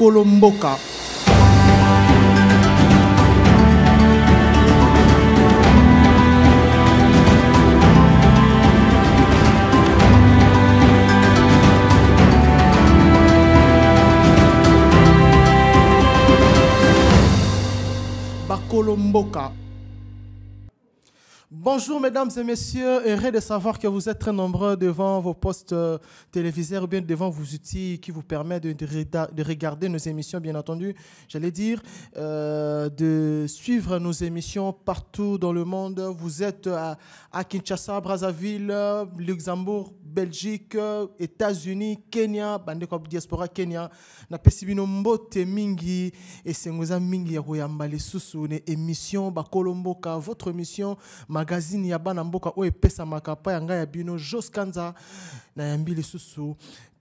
bakolo mboka Bonjour mesdames et messieurs, heureux de savoir que vous êtes très nombreux devant vos postes euh, télévisés ou bien devant vos outils qui vous permettent de, regarder nos émissions, bien entendu, j'allais dire, euh, de suivre nos émissions partout dans le monde. Vous êtes à, Kinshasa, Brazzaville, Luxembourg, Belgique, États-Unis, Kenya, bandeko diaspora Kenya, na pesibino mbote mingi et sengoza mingi ya koyamba lisusu une émission votre émission magazine bana mboka bino jos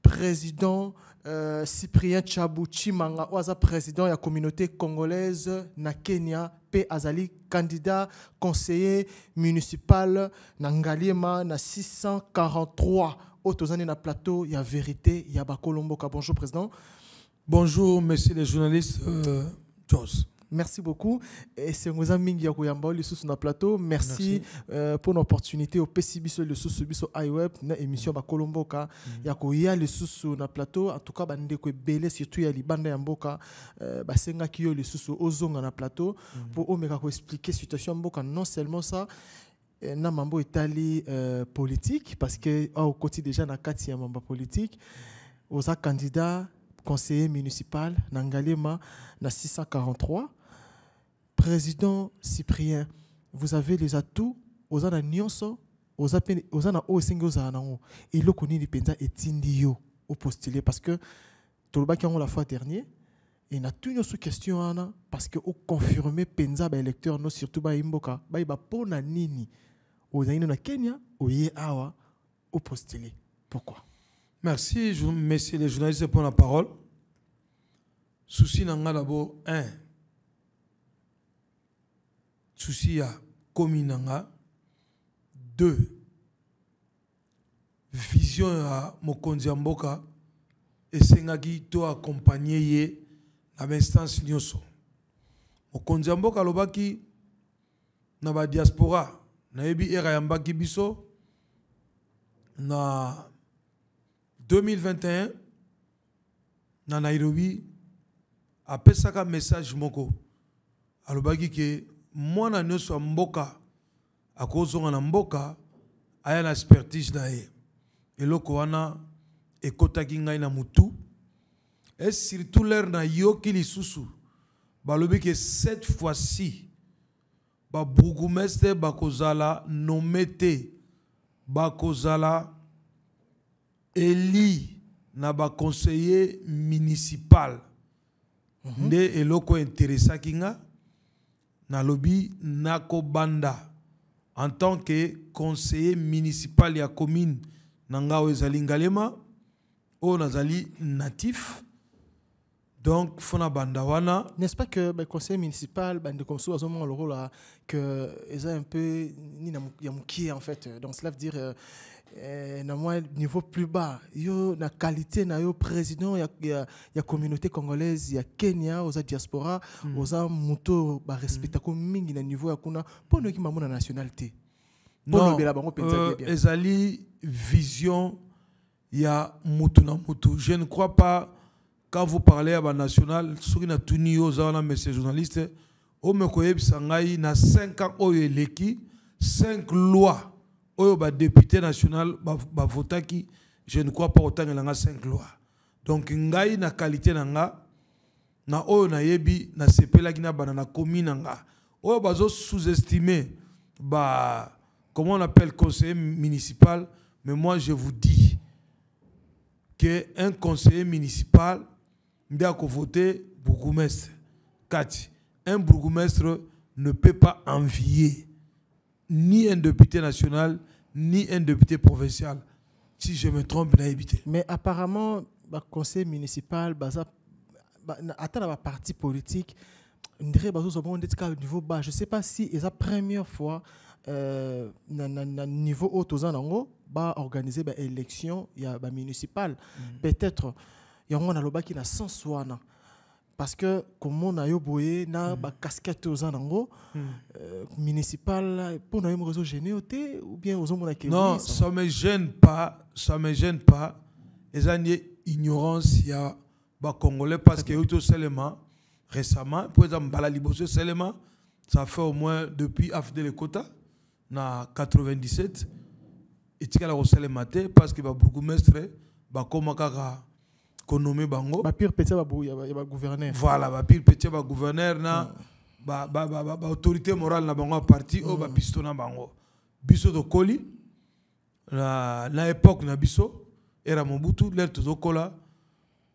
président euh, cyprien chabu chimanga oyo président ya communauté congolaise na kenya P. azali candidat conseiller municipal na ngaliema na 643 oyo tozali na plateau ya vérité ya bakolo mboka bonjour président bonjour messieurs les journalistes euh, merci beaucoup et esengo eza mingi ya koyamba yo lisusu na plateau merci euh, pour l'opportunité au biso lisusu biso iweb na émission mm. bakolo mboka mm. ya koya sur na plateau en tout cas bandeko ebele surtout ya libanda ya mboka Kiyo, euh, bah, le lisusu ozonga na plateau mm. pour Omega, expliquer la situation mboka non seulement ça euh, na mambo italie politique parce que ah, au côté déjà na kati ya mambo politique oza candidat conseiller municipal na ngalema na 643 président Cyprien, vous avez les atouts, vous avez aux vous avez vous avez singo Et le connu est indio au postulé parce que tout le bas qui la fois dernière, et na tout sous question ana parce que au confirmer Penza ba électeur non surtout ba imboka ba ba pona nini au na Kenya au ye awa au postulé. Pourquoi? Merci, je vous remercie les journalistes pour la parole. Souci nanga d'abord un susi kominanga. Kominanga. deux vision à Mokondiamboka et Sengagi to akompagne ye l'instance Nyoso. Mokondiamboka l'obaki na la diaspora na ebi era yambaki biso na 2021 na nairobi apesaka message moko alobaki ke mwana nyonso ya mboka akozonga na mboka aya na expertise na ye eloko wana ekotaki ngai na motu e surtout lere nayoki lisusu balobi ke cette fois-ci babourgmestre bakozala nome te bakozala eli na baconseiller municipal mm -hmm. nde eloko e-, interesaki nga nalobi nakobanda en tant que conseiller municipal ya commune na ngai oyo ezali ngalema oyo nazali natif donc fona Bandawana. n'est-ce pas que le ben, conseil municipal le un a loro là que ils ont un peu nina a en fait donc cela veut dire a euh, un niveau plus bas yo la qualité na yo président il a la communauté congolaise il y a Kenya la diaspora y hmm. moto ba hmm. respect mingi le niveau Pour nous, qui noki la nationalité non euh, ezali vision il y y a motu je ne crois pas quand vous parlez à la nationale, messieurs journalistes, au 5 ans, oh, lois, oh, au bah, député national, bah, bah, je ne crois pas autant que a 5 lois. Donc, avez une qualité na na qui na commune. Oh, sous-estimé, comment on appelle conseiller municipal, mais moi je vous dis qu'un conseiller municipal, il faut voter bourgmestre. Quatre, Un bourgmestre ne peut pas envier ni un député national, ni un député provincial. Si je me trompe, évité. Mais apparemment, le bah, conseil municipal, à bah, la bah, parti politique, niveau bas. Je ne sais pas si c'est la première fois euh, au niveau haut aux organisé une élection municipale. Mm. Peut-être yango nalobaki na sens wana parce que komona yo boye na mm. bacasquette oza nango hmm. euh, municipal mpo na yo moko ezogene yo te ou bien ozomona ke non ça me gêne pas ça me gêne pas eza nie ignorance ya bacongolais parce que euti osalema récemment mpo eza mbala liboso esalema ça fait au moins depuis afd kota na 97 etikala kosalema te parce que babourgmestre bakoma kaka konome bango pire petit baboya gouverneur. voilà pire petit gouverneur na mm. autorité morale na bango a parti au bapisto mm. na bango biso de la na époque na biso era mobutu lere tozokola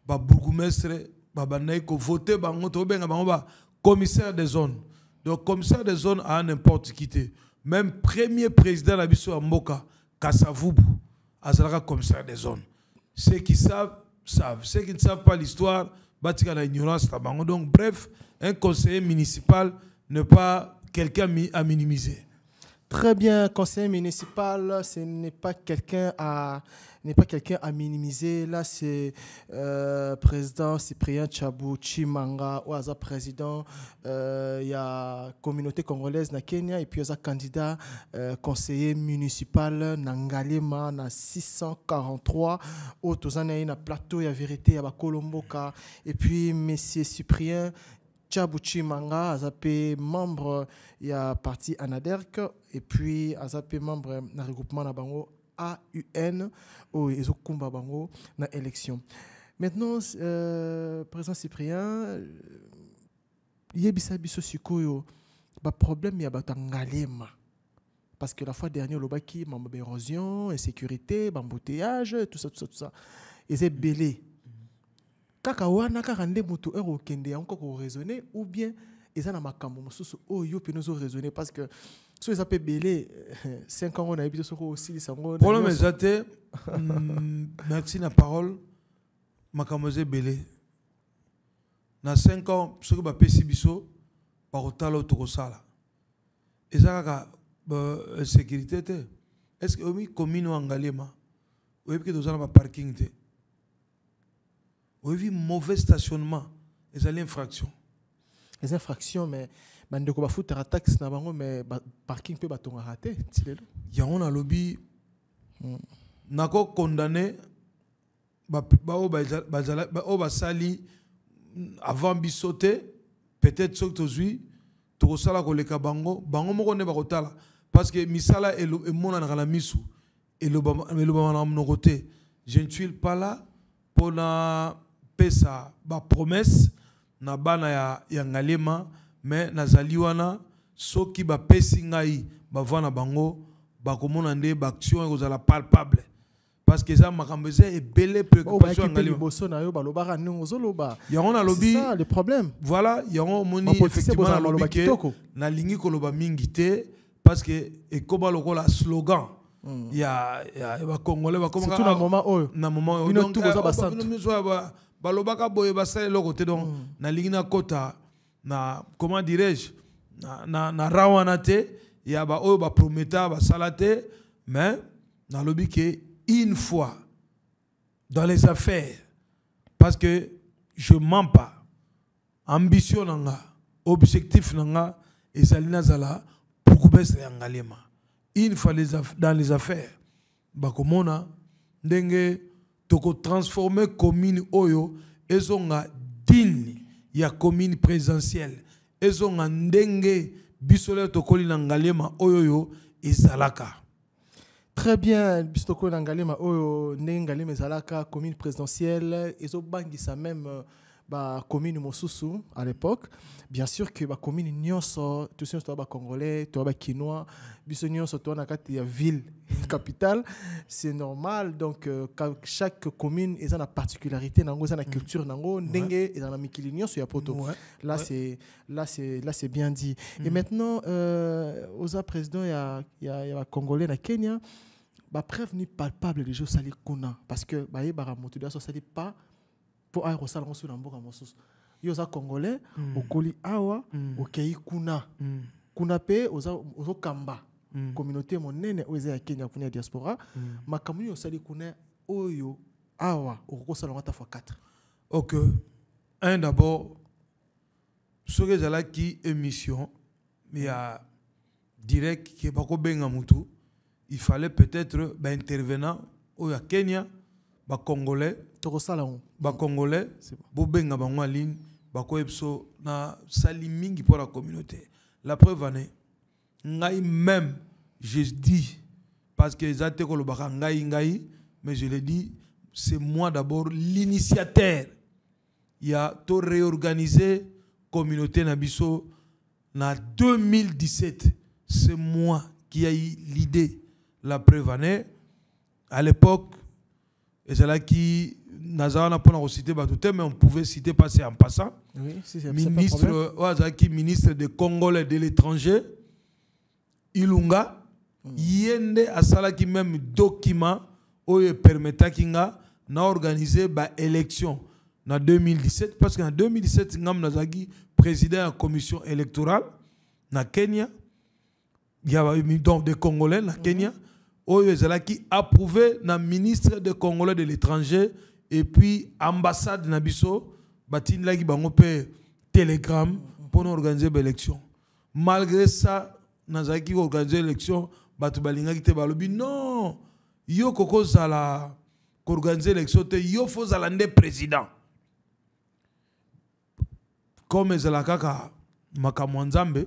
babourgmestre babandaki kovote bango tobenga bango commissaire des zones donc commissaire des zones à n'importe qui te même premier président na biso Moka mboka kasavubu azalaka commissaire des zones ceux qui savent savent. Ceux qui ne savent pas l'histoire, bâtir la ignorance Donc, bref, un conseiller municipal n'est pas quelqu'un à minimiser. Très bien, conseiller municipal, ce n'est pas quelqu'un à n'est pas quelqu'un à minimiser. Là, c'est euh, président Cyprien Chabou Chimanga, Oaza président, euh, il y a communauté congolaise na Kenya, et puis il candidat euh, conseiller municipal Nangalema na 643, Otozana na plateau, il y vérité, il y a et puis monsieur Cyprien, Tchabuchi Manga, Azapé, membre ya parti Anaderk, et puis Azapé, membre du regroupement Nabango AUN, ou Ezokumba bango na élection. Maintenant, euh, président Cyprien, il y sikoyo ba problème ya bato ngalema. Parce que la fois dernière, l'obaki, mamba érosion, insécurité, bambouteillage, tout ça, tout ça, tout ça. Et kaka wana kaka nde moto heure okende yango ko raisonner ou bien eza na makambo mosusu oyo mpe raisonner parce que so eza mpe belé 5 eh, ans nayebi te aussi les yango problème eza te mm, merci na parole makambo eza ebele na 5 ans soki bapesi biso bakotala oyo tokosala eza kaka sécurité te est ce que oyebi commune oyo angaliema oyebi ke toza na parking te oyebi oui, mauvais stationnement ezali infraction eza infraction mais bandeko bafutaka taxe na bango mais parking mpe batongaka te ti lelo hmm. ba ba nakokondane oyo sali avant biso te peut-être tu soki tozwi tokosala koleka bango bango moko nde bakotala parce que misala le emonanaka na misu le na monoko te je ne tuile pas là la ba promesse na bana ya, ya ngalema me nazali wana soki bapesi ngai vana bango bakomona nde baaction ekozala palpable parce que eza makambo eza ebele préoccupationliboso na yo balobaka ndenge ozoloba yango ça le problème voilà yango moni effectivement nalobi ko lo ba mingi te parce que ekoba lokola slogan hmm. ya ya va comme na moment moment oyo balobaka boye basala eloko te donc mm. nalingi kota na comment dirais-je na, na, na wana te ya baoyo baprometa basala te mais nalobi ke une fois dans les affaires parce que je mens pas ambition nanga objectif nanga ezali nazala pokubesa ya ngalema une fois les dans les affaires bakomona ndenge transformer commune oyo ezonga ya commune présidentielle ezonga ndenge ngalema oyo oyo ezalaka Très bien, Bistoko Nangalema, Oyo, Nengalema Zalaka, commune présidentielle, et sa même euh, commune mosusu à l'époque bien sûr que ma commune nyonso tous ceux toi ba congolais toi ba kinois biso nyonso toi na kati ya ville capitale c'est normal donc euh, chaque commune ont la particularité nango culture, na mm. culture nango ndenge ont la mikili nyonso ya poto là c'est là c'est là c'est bien dit et mm. maintenant euh, présidents président ya ya ya ba congolais na Kenya ba preuve palpable de sali kuna parce que ba yebara bah da so sali pas pour aya kosala ngo soki na mboka mosusu yo oza congolais mm. okoli awa mm. okei kuna mm. kuna mpe ozokamba mm. communauté monene oyo eza ya kenya kuna ya diaspora mm. makambo nini osali kuna oyo awa au ngo ata fois 4 ok un d'abord soki ezalaki émission ya direct ke bakobenga motu il fallait peut-être baintervenant oyo ya kenya ba congolais yango bacongolais bobenga bango ba ko epso na sali mingi pour communauté la preuve ane ngai même je dis parce que zateko te ba ngai ngai mais je le dis c'est moi d'abord l'initiateur ya to réorganisé communauté na biso na 2017 c'est moi qui ai l'idée la preuve à l'époque et qui Nazar na pas tout le mais on pouvait citer passer en passant oui, C'est ministre ministre de Congolais de l'étranger ilunga hmm. Yende y a même document qui permet d'organiser l'élection élection en 2017 parce qu'en 2017 il a président la commission électorale na kenya il y a donc des congolais na hmm. kenya oyo ezalaki approuvé na ministre de congolais de l'étranger et puis ambassade na biso batindelaki bango Telegram pour nous organiser baélection malgré ça nazalaki organiser élection Batubalinga qui te balobi non yo koko zala élection te yo faut zalande président comme ezala kaka Makamwanzambe.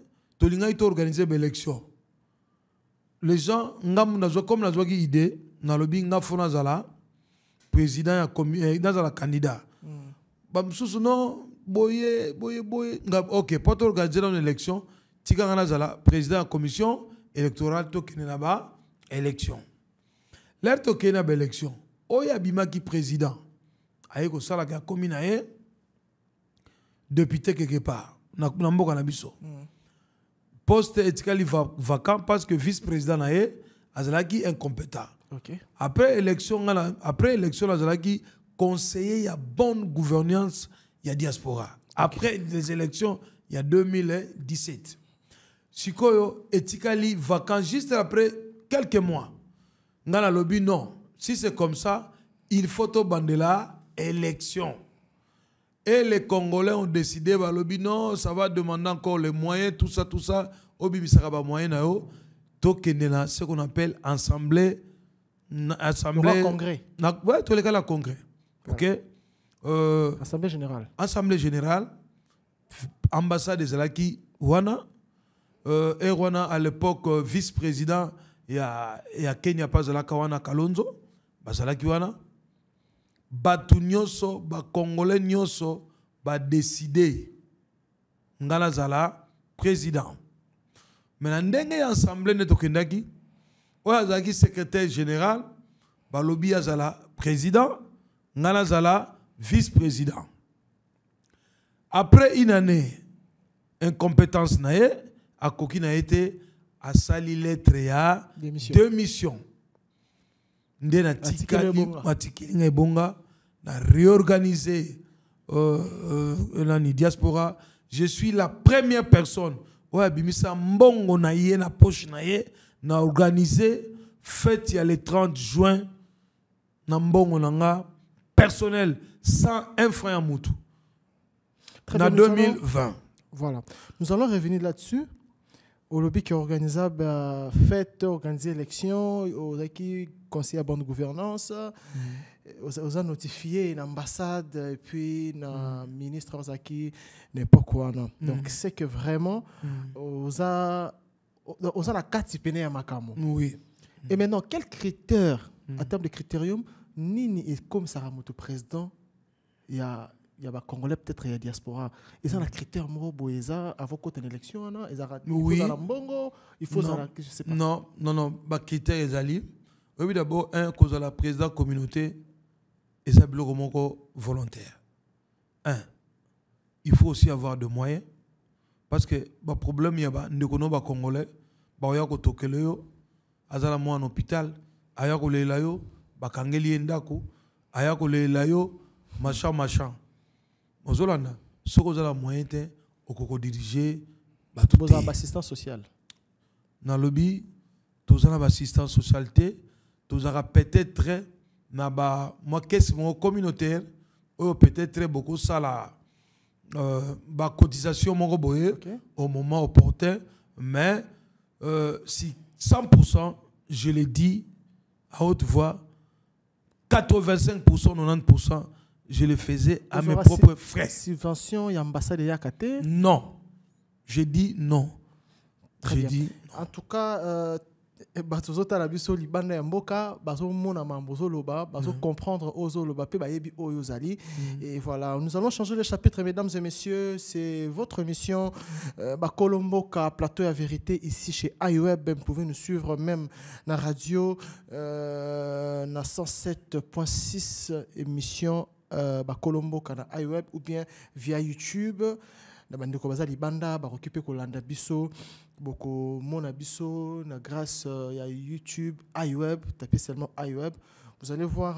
tolingai toorganize l'élection. les gens ngambu nazwa comme ki idée nalobi nga fo nazala président ya eh, nazala candidat mm. bamosusu non boye boye boye nga ok pour organiser une élection tikanga nazala président ya commission électorale tokende na baélection lere tokende na élection. oyo ki président aye sala ka commune ye député quelque part na mboka na biso mm poste est vacant parce que vice-président Naye incompétent après élection après élection azalaki conseiller a bonne gouvernance y a diaspora après les élections y a 2017 sikoyo est vacant juste après quelques mois la lobby, non si c'est comme ça il faut la élection et les Congolais ont décidé, bah, non, ça va demander encore les moyens, tout ça, tout ça. Obibisaraba moyen Tokenela, ce qu'on appelle assemblée. Assemblée. congrès. Ouais, tous les cas, la congrès. Ok? Euh, assemblée générale. Assemblée générale. Ambassade de Zalaki, Euh, et Rwanda, à l'époque, euh, vice-président, il y a, y a Kenya, pas Zalaka, Wana, Kalonzo. Bazalaki, Wana bato Nioso, Congolais Nyosso, badeside décidé nazala président mais président. ndenge ya assemblée ne tokendaki oyo secrétaire général balobi azala président ngala zala vice-président après une année incompétence na a été été Sali te asali lettre ya missions nde natikali ebonga a réorganisé euh, euh la diaspora. Je suis la première personne. Ouais, bimisa mbongo na poche organisé fête il y le 30 juin na mbongo personnel sans un franc à moutou. En 2020. voilà. Nous allons revenir là-dessus. Au lobby qui organisa bah, euh, fête, organisé l'élection, au conseiller à bonne gouvernance. Mm a notifié une ambassade et puis un mm. ministre n'est n'est pas quoi mm. donc c'est que vraiment mm. a la carte kati pene ya oui. et mm. maintenant quel critère mm. en termes de critérium ni ni comme ça moto président il y a ya bah, Congolais peut-être il y a diaspora ça la critère moko boye eza avant kota na élection ils ont mbongo il faut non. non non non bah, ils ezali oui d'abord un cause la président communauté et ça, bloque Moko volontaire. Un, il faut aussi avoir de moyens. Parce que le bah, problème, il y a des bah, bah, Congolais, il y a des azala mwa en hôpital aya kangeli endaku, ayako lelayo ndako aya Mais yo machan ce en moyens, moyen diriger diriger. tout. Vous avez l'assistance sociale nalobi tous sociale tous peut-être na ce mon communautaire peut-être très euh, bah cotisation mon au moment opportun mais euh, si 100% je l'ai dis à haute voix 85% 90% je le faisais à mes propres frais. Subvention et ambassade Yakate Non. J'ai dit non. J'ai dit. En tout cas, euh, eh, bato ozotala biso libanda ya mboka bazomona mambo ozoloba bazocomprendre mm. oyo ozoloba mpe bayebi oyo ozali mm. et voilà nous allons changer le chapitre mesdames et messieurs c'est votre mission euh, bakolo mboka plateau ya vérité ici chez iweb vous pouvez nous suivre même na radio euh, na 107.6 émission euh, bakolo mboka na iweb ou bien via youtube euh, na bandeko baza libanda biso biso na grâce euh, ya youtube iweb tape seulement iweb vous allez voir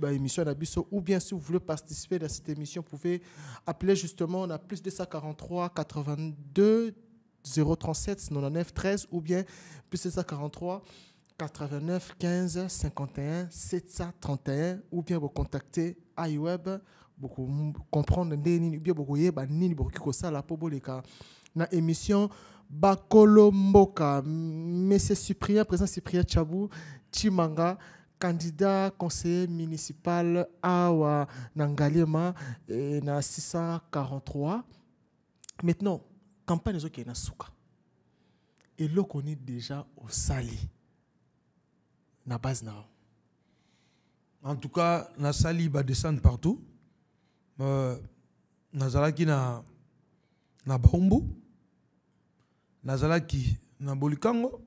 l'émission euh, bah, émission ou bien si vous voulez participer à cette émission, vous pouvez appeler justement, on a plus 243 82 037 99 13 ou bien plus 243 89 15 51 731 ou bien vous contactez iWeb comprendre bokokomprendre comprendre nini ubie bokoyeba nini qui qui mpo poboleka na émission bakolo mboka monsieur cyprien président cyprien Chabou chimanga candidat conseiller municipal awa na ngalema e, na 643 maintenant campagne ezokende na là, on est déjà au sali. na base na en tout cas sali va descendre partout nazalaki na na bahumbu nazalaki na bolikango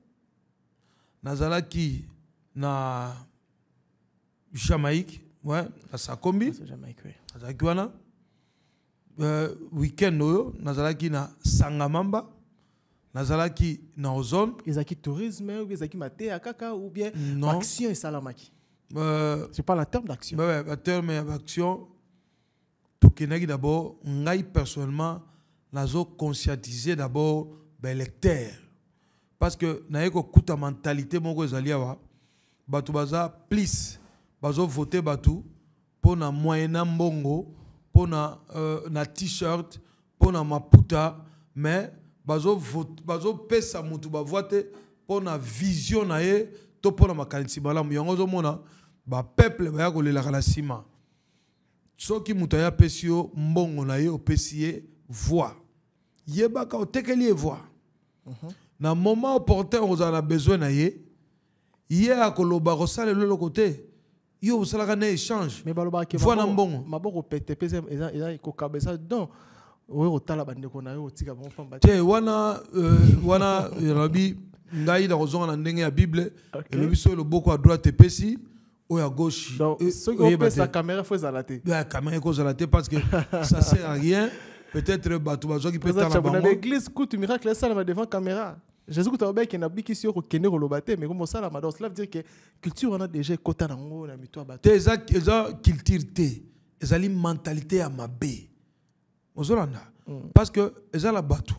nazalaki na jamaïque ouais, na sakombi nazalaki wana euh, weekend oyo nazalaki na sangamamba nazalaki na ozone ezalaki tourisme ou ezalaki mateya kaka ou bien non. action esalamaki euh, c'est pas la terme d'action ouais, la terme d'action tokendaki d'abord ngai personnellement nazoconscientise d'abord ben, terres, parce que naye kokuta mentalité moko ezali awa bato baza plus voter bato pour na moyen na mbongo pour na, euh, na t-shirt pour na maputa mais bazopesa bazo mutu ba voter pour na vision na ye to mpo na makanisi malamu yango peuple ba baya le la nsima ce qui moutaya apesi mbongo na ye au ye voi yebaka otekeli ye voi uh mhm. na moment opportun ozala besoin na ye ye akoloba kosalela eloko côté yo osalaka na échange voi na mbongo maboko pete mpe eza kokaba eza don oyo kotala bandeko na yo otika bango famba te wana euh, wana elobi euh, ngai na kozonga na ndenge ya bible le elobi le boko à droite epesi oyo à gauche fait, sa caméra fo ezala La caméra ekozala te parce que ça sert à rien peut-être bato bazwaki mpe tala l'église écoute miracle là, devant caméra jésus kutu abakende qui yo kokende koloba te mais comme ça, la donc cela veut dire que culture on a déjà ekota nango na mito ya bato te eza culture ont ezali mentalité à ya mabe ozolanda parce que ezala bato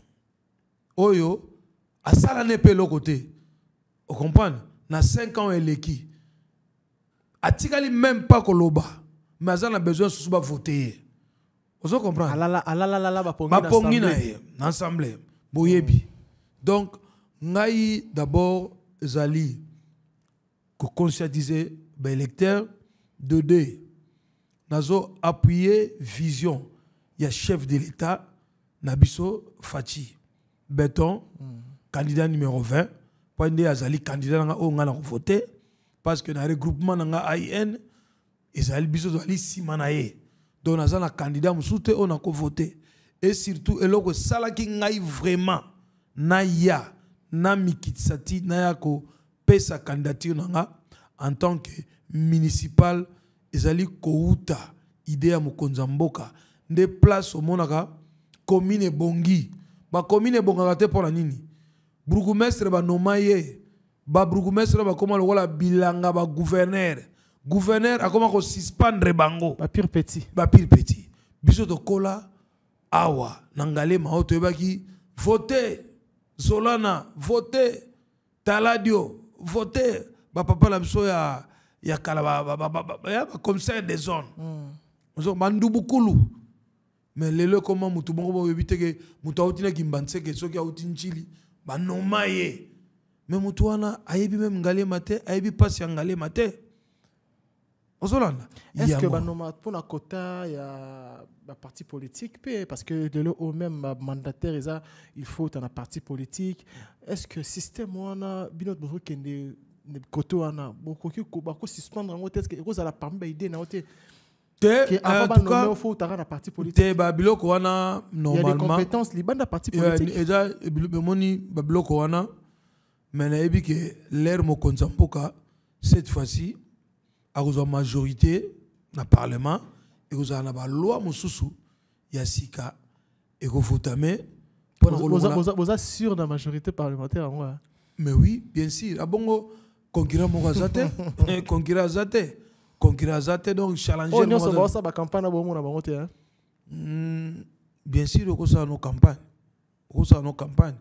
oyo asalani mpe côté. Vous comprenez? na 5 ans qui? atikali même pas koloba mais on a besoin comprenez bavote ye ozo comprendrebapongi na ye na ensemble. boyebi donc ngai d'abord Zali, ezali koconscientise électeur de deux nazo appuyer vision ya chef de l'état Nabiso Fati. Béton, hmm. candidat numéro 20 pour nde azali candidat nga oyo voter na parce que na regroupement na nga IN ont besoin tozali nsima na ye donc naza na candidat on a oyo voté Et surtout eloko qui ngai vraiment naya na mikitisa ti naya sa candidature na nga en tant que municipal ezali kowuta ide ya mo ya mboka nde place monaka, commune ebongi commune ebongaka te pour la nini burgumestre ba nomaye, baburugumestre bakoma lokola bilanga a comment qu'on suspendre bango pire petit pire petit biso kola awa na ngalema auto ebaki vote zolana vote taladio vote papa la biso ya, ya kala ya ça des zones mm. mais les lelo comment mutu bongo boyebi teke motu auti na ke soki chili ntili banoma ye me Galé que ayebi me ngalema te mate est ya que te la kota ya Parti politique parce que le au même mandataire, il faut un parti politique est ce que système Est-ce que que wana bokoki bakosuspendre te ecee que parmi faut na yo te te euh, babiloko wana normalement eza un parti politique. Mais ke lere mokonzi ya cette fois-ci akozwa majorité na parlement ekozala na balwa mosusu ya sika ekofutame mpona assure la majorité parlementaire yango mais oui bien sûr abongo concurrent moko aza te zate, aza te concurrent On te donc ça, baosaba campagne abomona bah, bango te hein. hmm, bien sûr nos no campagne okosala no campagnes.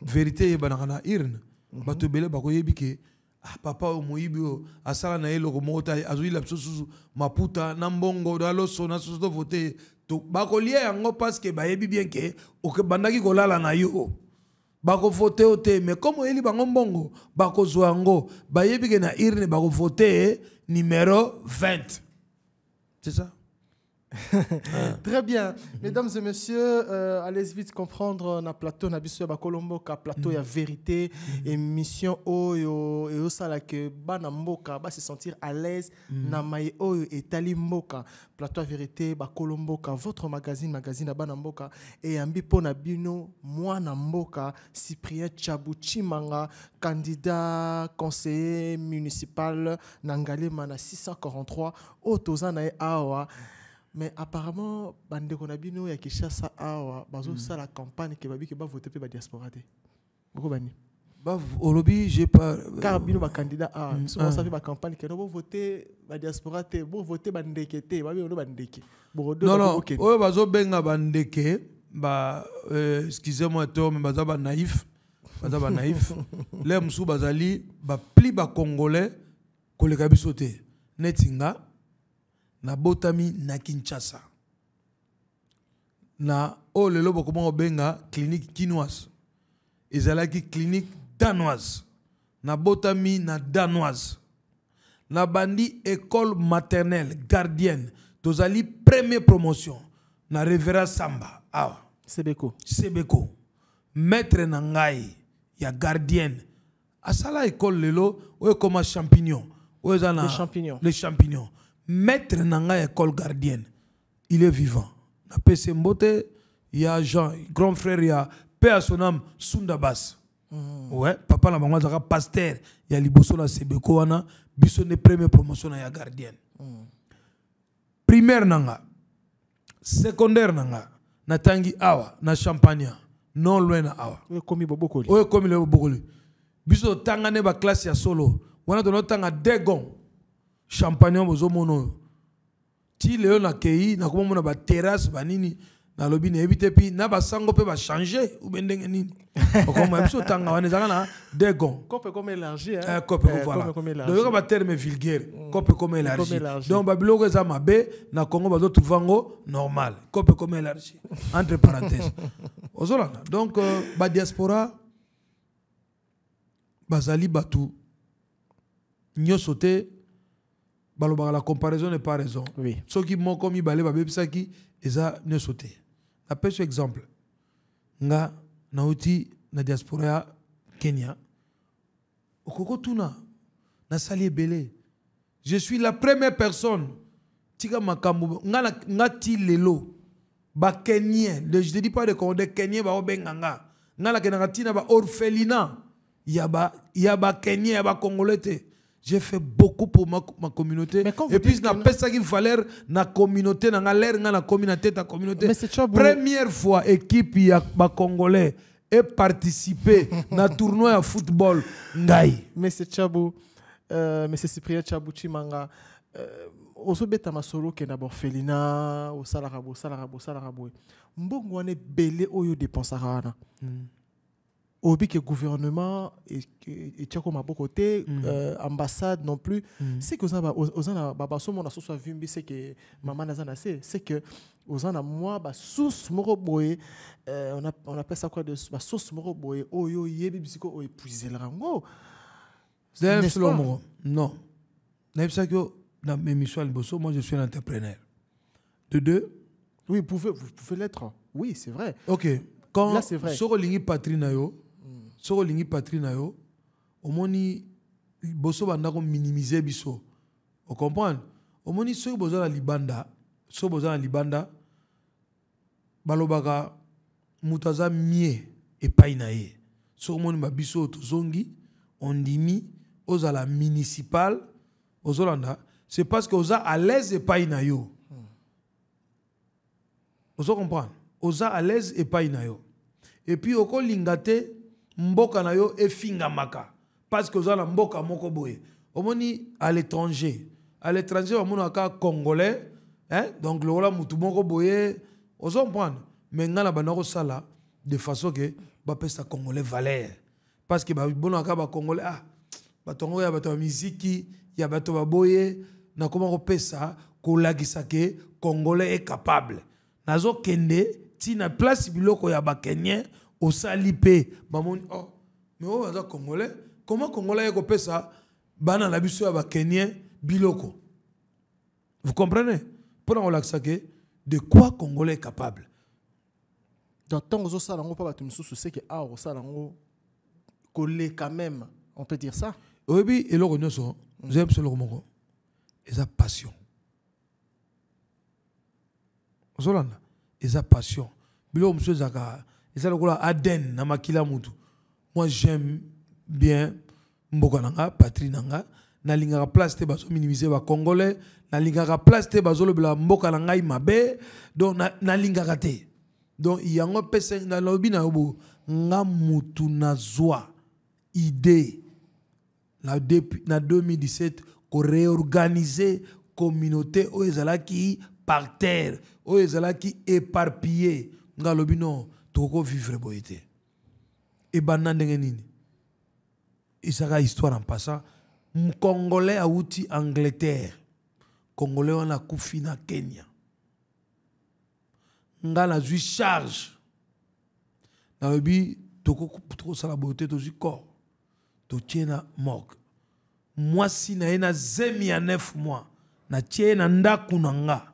verite eyebanaka na urne bato ebele bakoyebi ke ah, papa oyo moyibi oyo asala na ye eloko moko te azoyila biso susu maputa na mbongo na loso na susu tovote ye bakolia yango parceke bayebi bien ke bandaki kolala na yo bakovote yo te mais comme oyeli bango mbongo bakozwa yango bayebi ke na urne bakovote eh, numero 20 c'est ça Très bien. Mesdames et messieurs, euh, allez vite comprendre na plateau na pas Colombo ka plateau ya vérité mm-hmm. émission oyo et osala que bana mboka ba se sentir à l'aise mm-hmm. na yo, oyo etali mboka plateau à vérité ba Colombo votre magazine magazine à na et ambi na bino na mboka Cyprien Chabuchi candidat conseiller municipal na Ngalema na 643 otozana awa mais apparemment bandeko na bino ya kishasa awa bazosala mm. campagne ke babiki bavote mpe badiaspora te bokobani olobi pas kaka euh, bino bakandidat awa biso mm, basala mpe bacampagne keno bovote badiaspora te bovote bandeke te oh bandeke ben la bande qui ba excusez-moi mais tome baza banaïf baza banaïf le mosusu bazali bapli congolais koleka biso te neti netinga nabotami na kinshasa na olelo oh, lelo bakoma obenga clinique kinoise ezalaki clinique danoise nabotami na danoise nabandi école maternelle gardienne tozali premier promotion na revera samba Ah, sebeko sebeko maître na ya gardienne asala école lelo o koma champignon Les champignons. Les le champignons maître nanga école gardienne il est vivant Il y a jean grand frère ya y a son âme Sundabas. Mm. ouais, papa na bango Pasteur. pasteur, a y a biso première promotion ya gardienne premier mm. primaire nanga secondaire nanga natangi awa na champagne non loin na awa oyo a bobokoli biso tangane il y ya solo wana de degon champagnon changer a. ti on a nakomamona terrasse, banini nalobi nayebi a mpi na basango changer. ou ben ndenge nini biso tanga wana na hein. eh, eh, ba terme vulgaire mm. kope comme élargi donc za mabe na congo tuvango normal comme élargi entre parenthèses. donc euh, diaspora, bazali Batu, nyosote la comparaison n'est pas raison oui. babé ça mibale ne sauté exemple nga nauti na diaspora ya kenya tuna na salier belé je suis la première personne tika nga, nga ti lelo que je te dis pas de obenganga nga ba ya ba ya ba Congolais j'ai fait beaucoup pour ma, communauté. et puis, n'ai pas ça qui dans la communauté, na galère na communauté, ta communauté. Première fois, équipe l'équipe ba congolais et participer na tournoi de football. Ngai. Mais c'est Chabou, euh, mais c'est Cyprien Chabou Chimanga. Euh, ozobeta masolo okenda baorphelina osalaka boye au Salarabou, Salarabou, boye mbongo wana ebele oyo odepensaka wana mm que gouvernement et et Tiako Maboko côté mm. euh, ambassade non plus mm. c'est que ça ozana baba so mona vu mais c'est que maman nazana c'est c'est que ozana moi ba source moro boy euh, on a on appelle ça quoi de ba source boy boye oyo yebi bisiko o épuiser le rango D'ailleurs, selon non. ça que dans mes missions Bosso, moi je suis un entrepreneur. De deux Oui, vous pouvez, vous pouvez l'être. Oui, c'est vrai. Ok. Quand Là, c'est vrai. Sur le patrie, soki olingi patrie na yo omoni liboso banda kominimize biso ocomprendre omoni soki boza na libanda soki boza na libanda balobaka moto aza mie epai na ye soki omoni babiso oyo tozongi ondimi ozala municipal ozolanda c'est parce que oza à l'aise epai na yo ozo comprendre oza à l'aise epai na yo epuis okolinga te mboka na yo efingamaka parce que zan na mboka moko boye omoni à l'étranger à l'étranger aka congolais hein? donc wala mutu moko boye ozomprendre mais ngai na banda sala de façon que ba pesa congolais valeur parce que ba congolais ah ba yango ya musique ya boye ya comment baboye nakoma kopesa kolakisa ke congolais est capable nazo ti na place biloko ya ba Kenyan osali salipé. maman oh va oh, congolais comment congolais ça bana na biso biloko vous comprenez pendant de quoi congolais est capable dans vous ozosala yango ah, vous avez collé quand même on peut dire ça leur eloko ce que mm. vous Et sa passion ils sa passion et c'est le Aden, Namakila Moutou. Moi, j'aime bien Mbokananga, Patrinanga, Nanga. nalingaka place te Congolais, nalinga nalingaka place te baso mboka na ngai mabe donc na, na te donc yango mpe na yo bo nga na zwa idée La depuis, na 2017 koreorganize communauté ezala qui par terre oyo qui éparpillé nga lobino. tokovivre boye te ebanda ndenge nini ezaka histoire en passant mkongolais awuti angleterre kongolais wana akufi na kenya nga nazwi charge nalobi tokosala boye te tozwi corps totie na morgue mwasi na ye na zemi ya 9 mois natie ye na ndako na nga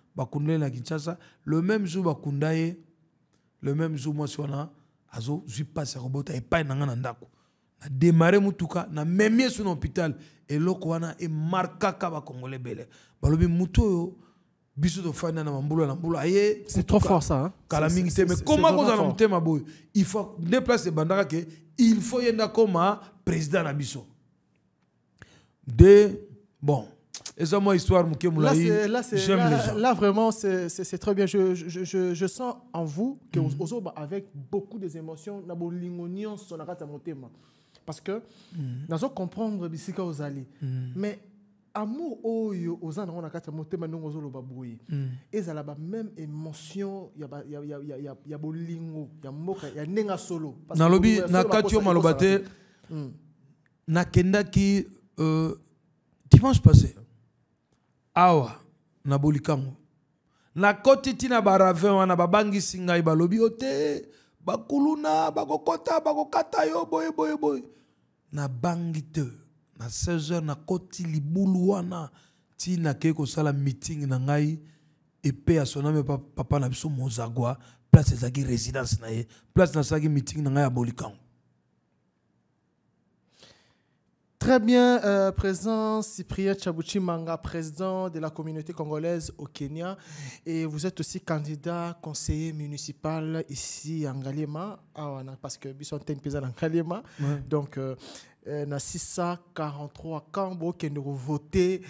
bakundani na kinshasa le même jour bakunda le même jour mwasi wana azozwi pasi ya kobota epai na mutuka, na ndako nademare motuka namemi esu na et marka wana ba congolais ebele balobi mutoyo, oyo biso fana na mambula na mbula aye kala mingi te me koma kozala na motema boy il faut déplacer ebandaka que il faut yenda koma président na biso de bon moi, histoire, là, là, là, là, vraiment, c'est très bien. Je, sens en vous que mm. bah, avec beaucoup des émotions, nous hein. Parce que nous mm. avons comprendre ce mm. Mais amour, oh, nous avons Et la même émotion, il y a il y a il y a il y a il y a il y a solo. Euh, dimanche passé. awa na bolikango nakoti ntina baravin wana babangisi ngai balobi yo te bakuluna bakokɔta bakokata yo boye boye boye nabangi te na 16h nakoti libulu wana ti nakei kosala meeting na ngai epe ya soname papa na biso mozagwa place ezalaki résidence na ye place nasalaki meeting na ngai ya bolikango Très bien, euh, présent Cyprien Chabouchi Manga, président de la communauté congolaise au Kenya. Et vous êtes aussi candidat conseiller municipal ici en Ngaliema, ah, parce que vous Pizan en Galima. Ouais. Donc, euh, euh na 643 quand vous voter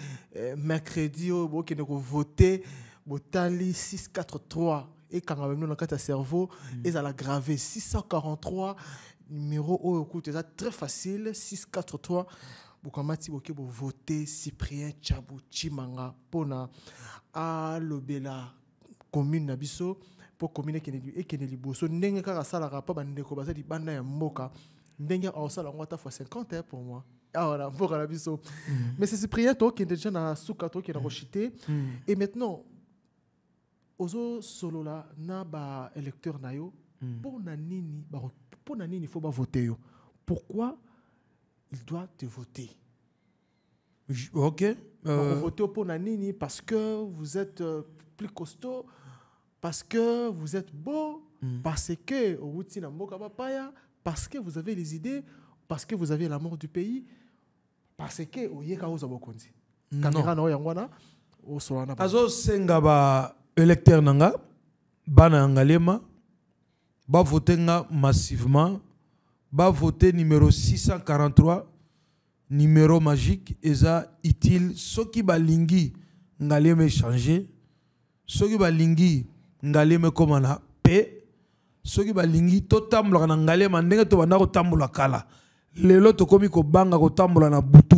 mercredi, vous voter, Botali 643. Et quand même, nous, dans le cerveau, mm. ils l'a gravé 643 numéro oyo kutu eza très facile 643 bokoma ti boke bovote cyprien tchabu chimanga mpona lobela commune Nabiso pour na biso mpo commune ekende liboso ndenge kaka asalaka mpo bandeko baza banda ya mboka ndenge aosala yango ata fois 50 hein, pour moi awa ah, na mboka na biso mm. mais c'est cyprien tookende déjà na suka tookende rochité mm. et maintenant solo ozosolola na ba baélecteur na yo Mm. pour bah, pour nanini, il faut pas voter. pourquoi il doit te voter ok bah, euh, voter pour nanini parce que vous êtes euh, plus costaud parce que vous êtes beau mm. parce que outi na mboka bapaya parce que vous avez les idées parce que vous avez l'amour du pays parce que au ozwa ka kamera na oyo yango wana osola na azosenga baélecteur na bana ngalema ba voté massivement va voter numéro 643 numéro magique qui utile soki balingi Ce qui soki balingi nga lieme paix soki balingi totambolaka na nga liema ndenge ont changé, kala lelo qui kobanga na butu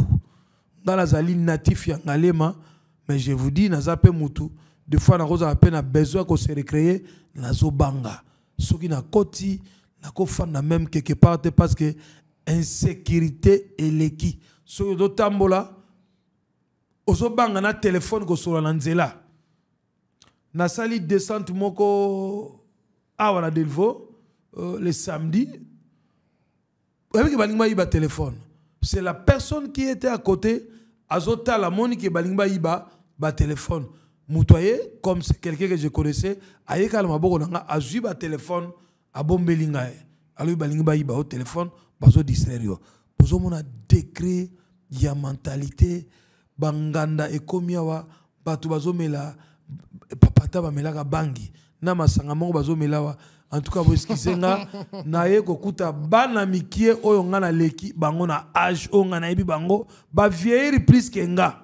la zali natif ya mais je vous dis mutu des fois nakozala a besoin de se recréer soki nakoti n'a même quelque part parce que insécurité eleki so ozotambola osobanga na telefone kosola na nzela nasali descente moko awa na delvo euh, le samedi avec balingi bayiba téléphone. c'est la personne qui était à côté la monique balimba iba ba téléphone. moto aye comme quelqu'un que je connaissais aye kala maboko na nga azwi batelefone abombeli ngai alobi balingi bayiba o telefone bazodistraire yo tozomona dekre ya mentalité banganda ekomi awa bato bazomela papata bamelaka bangi na masanga moko bazomela awa antuka boeskize nga naye kokuta bana mikie oyo nga naleki bango na age oyo nga nayebi bango bavieillir plus ke nga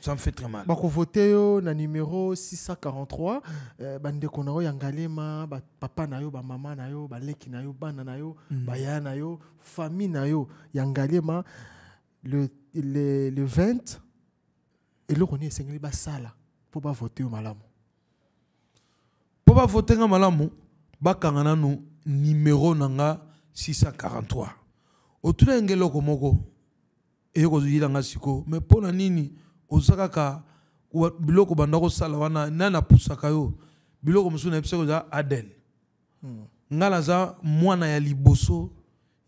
Ça me fait très mal. Bakovote yo na numéro 643 euh, bandeko na Bah ba papa na yo ba maman na yo ba leki na yo bana na yo mm. ba ya na yo famille na yo yangalema le le, le 20 pour pas voter au mpo Pour pas voter au bavote nga malamu bakanga nanu nous, numéro nanga 643 Autre yenge ko moko eyokozwila nga siko Mais pour la nini ozalaka ka biloko banda kosala wana nana apusaka yo biloko mosusu na yebisa koza aden hmm. ngai naza mwana ya liboso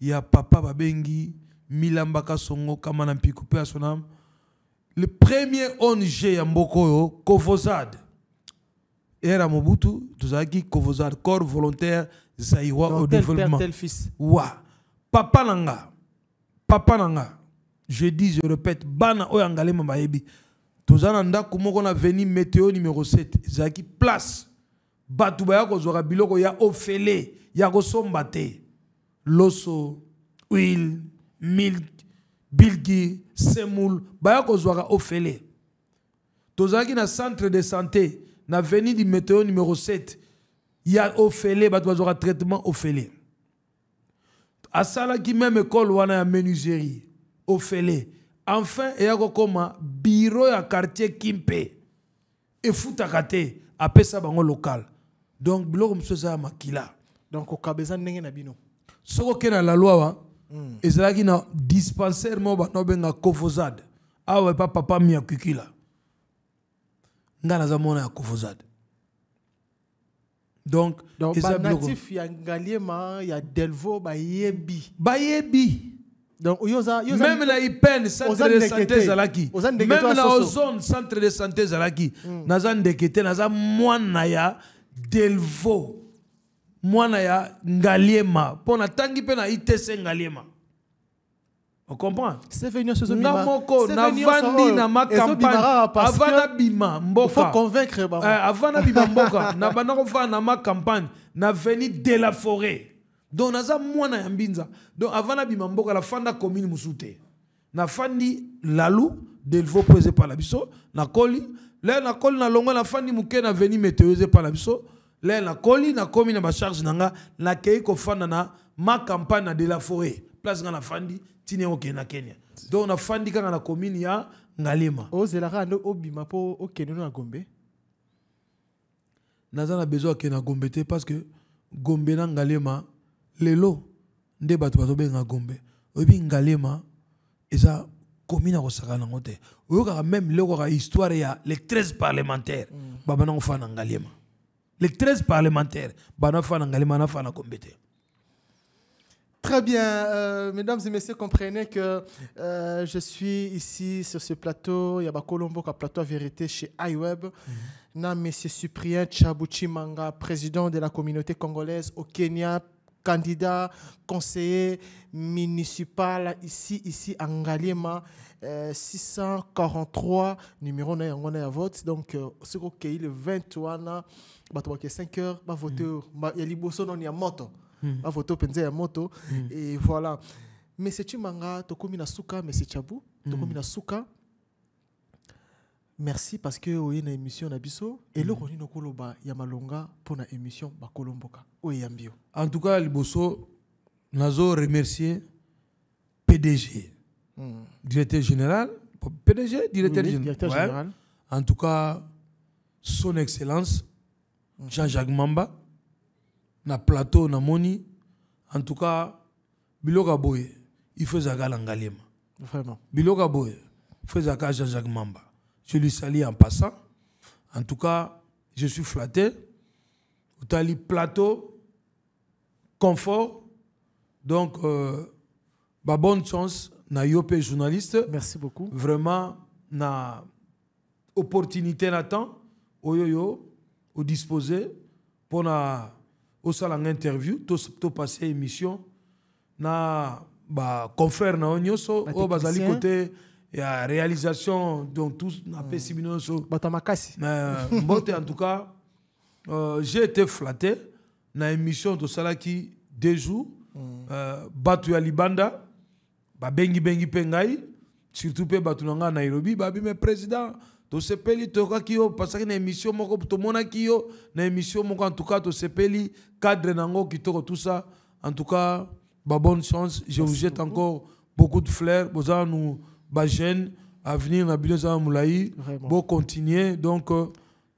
ya papa babengi milamba kasongo kama na mpiku mpe asonam le premier ong ya mboka oyo era ere ya mobutu tozalaki covosade corps volontaire zairois au développement wa papa na nga papa na nga je dis, je répète, bana oyangale mamayebi. Tozana ndako moko na veni météo numéro 7. Zaki place. Batu baya kozora biloko ya ofele, ya kosomba Loso, huile, milk, bilgi, semoule, baya kozora ofele. Tozaki na centre de santé, na veni du météo numéro 7. Ya ofele, batu bazora traitement ofele. ki même école wana ya menuiserie ofele enfin un bureau biro ya quartier kimpe efutaka te ça bango local. donc biloko mosusu a makila donc okaba eza ndenge na bino soko na loi mm. na dispensaire moba no obenga Kovozad. Ah epa papa mia ya kukila ngai mona ya Kofozad. donc, donc ya ngaliema ya delvo ba Yebi. Donc, même la IPEN, centre de santé Zalaki. même la ozone centre de santé Zalaki. mm. naza delvo mwana ya ngaliema mpo natangi mpe na itc ngaliema Na moko navandi na campagne. Avant mbokaava bima, mboka eh, bima, kovanda na campagne. na veni de la forêt donc naza mwana ya mbinza donc avant nabima mboka la commune mosusu nafandi lalu delvo mpo palabiso na biso nakoli la nakoli nalongwa nafandi moke na veni meteo palabiso la biso na nakoli nakomi na basharge na nga nakei kofanda na ma na de la foret place nga la ntina na kenya donc la kanga na commune ya ngalema ozelaka oh, zela obima mpo okende no na oh, gombe naza na besoin akende na parce que gombe na ngalema lelo nde bato bazobengaka gombe oyebi ngalema eza komi na kosaka nango te oyokaka meme leko kaka histoire ya les 13 parlementaire mm. babanango fa na ngalema les 13 parlementaires bana fa na ngalema na fa na gombe te Très bien, euh, mesdames et messieurs, comprenez que euh, je suis ici sur ce plateau, Yaba Colombo, plateau à vérité chez iWeb. Mm -hmm. Na Monsieur Cyprien Chabuchi Manga, président de la communauté congolaise au Kenya, candidat conseiller municipal ici, ici en 643, numéro on à euh, vote. Donc, ce euh, qu'on le 21, a 5 heures, bah, voter, mm. bah, non ya moto, mm. bah, voter penze moto, mm. et voilà. Mais c'est tu manga, commis souka, mais c'est chabou, commis souka, merci parce que oui une émission na biso le mm. nini okoloba ya malonga pour émission bakolomboka en tout cas liboso nazo remercier pdg le mm. directeur général pdg directeur, directeur général en tout cas son excellence mm. jean-jacques mamba na plateau moni en tout cas biloko il boye il fait na Vraiment. biloko boye fait jean-jacques mamba je lui salue en passant. En tout cas, je suis flatté. plateau, confort. Donc, euh, bonne chance, na yopé journaliste. Merci beaucoup. Vraiment, na opportunité n'attend, oyoyo, oh, au disposé, pour na, au salon interview, tout, tout passer émission, na, bah, confère na onyoso, oh, côté a réalisation dont tous napesi hmm. bino nyonso bato ya makasi euh, en tout cas euh, j'ai été flatté na émission Salaki deux jours mm. euh, Batu libanda babengi bengi mpe surtout pe nairobi babi me président tosepeli tokaki parce que na émission moko tomonaki na émission moko en tout cas sepeli, cadre nango tout ça en tout cas bonne chance je vous jette encore beaucoup de flair bozala nous Bajen, jeune avenir à Moulayi, beau continuer continuer. donc euh,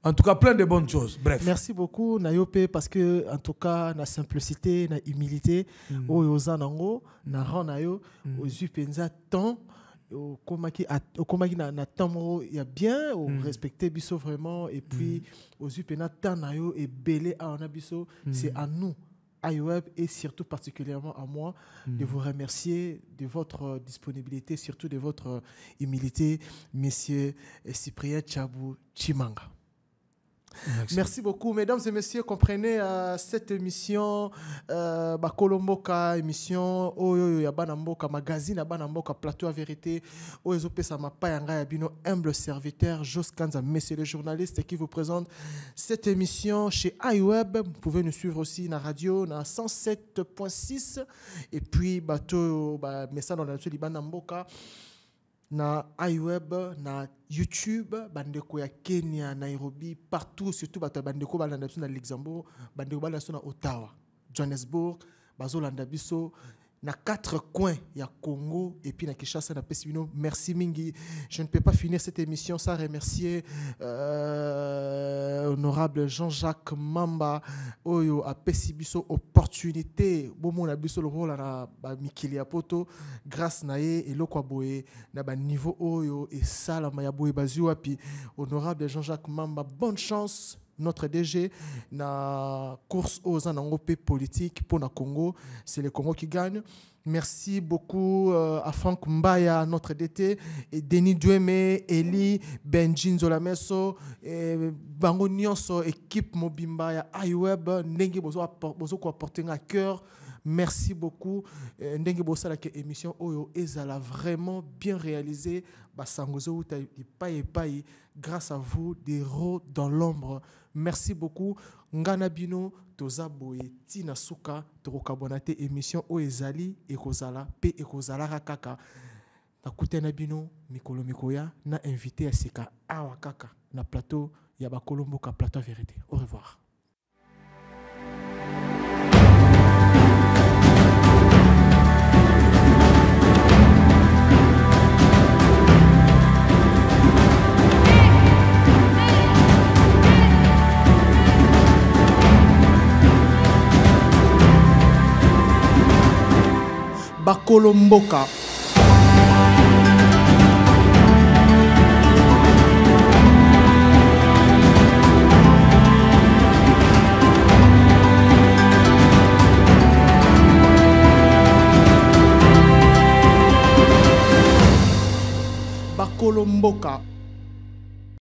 en tout cas plein de bonnes choses bref merci beaucoup Nayope parce que en tout cas la simplicité la humilité mm. oyo oza nango na mm. rang tant yo mm. ozwi mpenza temps okomaki okomaki na, na temps moko ya bien respecter biso vraiment et puis ozu mpena tant na yo Belé à c'est à nous iWeb et surtout particulièrement à moi de hmm. vous remercier de votre euh, disponibilité, surtout de votre euh, humilité, Monsieur euh, Cyprien Chabou Chimanga. Merci. beaucoup. Mesdames et messieurs, comprenez euh, cette émission euh, bah, émission. émission oh, Oyo Yabanamboka, magazine Yabanamboka, plateau à vérité, Oezope oh, Yabino, humble serviteur, Joskanza, messieurs les journalistes qui vous présente cette émission chez iWeb. Vous pouvez nous suivre aussi dans la radio, dans 107.6 et puis bateau, bah, message dans la nature na iweb na youtube bandeko ya kenya nairobi partout surtout bato ya bandeko balanda biso na luxembourg bandeko balanda biso na ottawa johannesburg bazolanda biso mm -hmm. na quatre coins y a Congo et puis na Kishasa na Pessimino. Merci mingi. Je ne peux pas finir cette émission sans remercier euh, honorable Jean-Jacques Mamba oyo a Pessibiso opportunité bomo a biso le rôle na ba mikili poto grâce na et lokwa boye na ba niveau oyo et sala ya boye puis honorable Jean-Jacques Mamba bonne chance notre DG na course aux anangopé politique pour na Congo c'est le Congo qui gagne Merci beaucoup euh, à Franck Mbaya, notre DT, Denis Duemé Eli, Benjin Zolamesso, Bango Nyonso, équipe Mobimba ya iWeb, Ndenge Bozo ko apporter à cœur. Merci beaucoup. Euh, Ndenge Bosala que émission Oyo Ezala vraiment bien réalisée. grâce à vous, des rôles dans l'ombre merci beaucoup Nganabino bino toza Tinasuka Tina suka tokokabwana émission Oezali, ezali ekozala p Rakaka. Rakaka. na mikolo mikoya na invité à sika Awakaka, na plateau ya ka plateau vérité au revoir bakolo mboka bakolo mboka